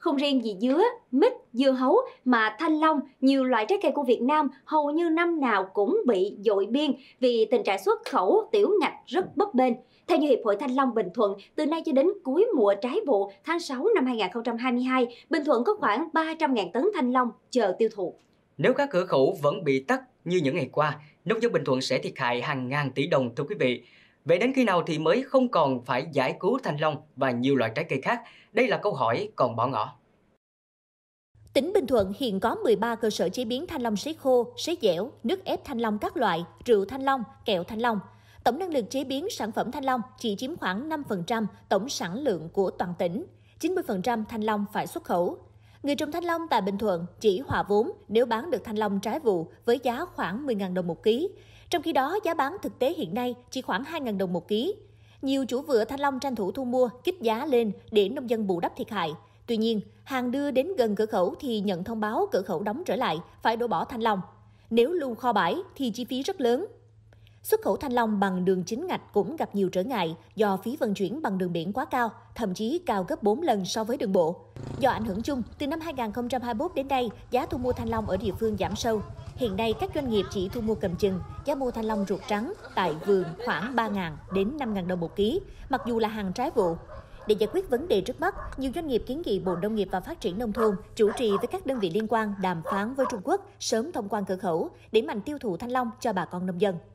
Không riêng gì dứa, mít, dưa hấu mà thanh long, nhiều loại trái cây của Việt Nam hầu như năm nào cũng bị dội biên vì tình trạng xuất khẩu tiểu ngạch rất bấp bênh. Theo như Hiệp hội Thanh Long Bình Thuận, từ nay cho đến cuối mùa trái vụ tháng 6 năm 2022, Bình Thuận có khoảng 300.000 tấn thanh long chờ tiêu thụ. Nếu các cửa khẩu vẫn bị tắc như những ngày qua, nông dân Bình Thuận sẽ thiệt hại hàng ngàn tỷ đồng thưa quý vị. Vậy đến khi nào thì mới không còn phải giải cứu thanh long và nhiều loại trái cây khác? Đây là câu hỏi còn bỏ ngỏ. Tỉnh Bình Thuận hiện có 13 cơ sở chế biến thanh long sấy khô, sấy dẻo, nước ép thanh long các loại, rượu thanh long, kẹo thanh long. Tổng năng lực chế biến sản phẩm thanh long chỉ chiếm khoảng 5% tổng sản lượng của toàn tỉnh. 90% thanh long phải xuất khẩu. Người trồng thanh long tại Bình Thuận chỉ hòa vốn nếu bán được thanh long trái vụ với giá khoảng 10.000 đồng một ký. Trong khi đó, giá bán thực tế hiện nay chỉ khoảng 2.000 đồng một ký. Nhiều chủ vựa thanh long tranh thủ thu mua, kích giá lên để nông dân bù đắp thiệt hại. Tuy nhiên, hàng đưa đến gần cửa khẩu thì nhận thông báo cửa khẩu đóng trở lại, phải đổ bỏ thanh long. Nếu lưu kho bãi thì chi phí rất lớn, Xuất khẩu thanh long bằng đường chính ngạch cũng gặp nhiều trở ngại do phí vận chuyển bằng đường biển quá cao, thậm chí cao gấp 4 lần so với đường bộ. Do ảnh hưởng chung, từ năm 2021 đến nay, giá thu mua thanh long ở địa phương giảm sâu. Hiện nay các doanh nghiệp chỉ thu mua cầm chừng, giá mua thanh long ruột trắng tại vườn khoảng 3.000 đến 5.000 đồng một ký, mặc dù là hàng trái vụ. Để giải quyết vấn đề trước mắt, nhiều doanh nghiệp kiến nghị Bộ Nông nghiệp và Phát triển Nông thôn chủ trì với các đơn vị liên quan đàm phán với Trung Quốc sớm thông quan cửa khẩu, để mạnh tiêu thụ thanh long cho bà con nông dân.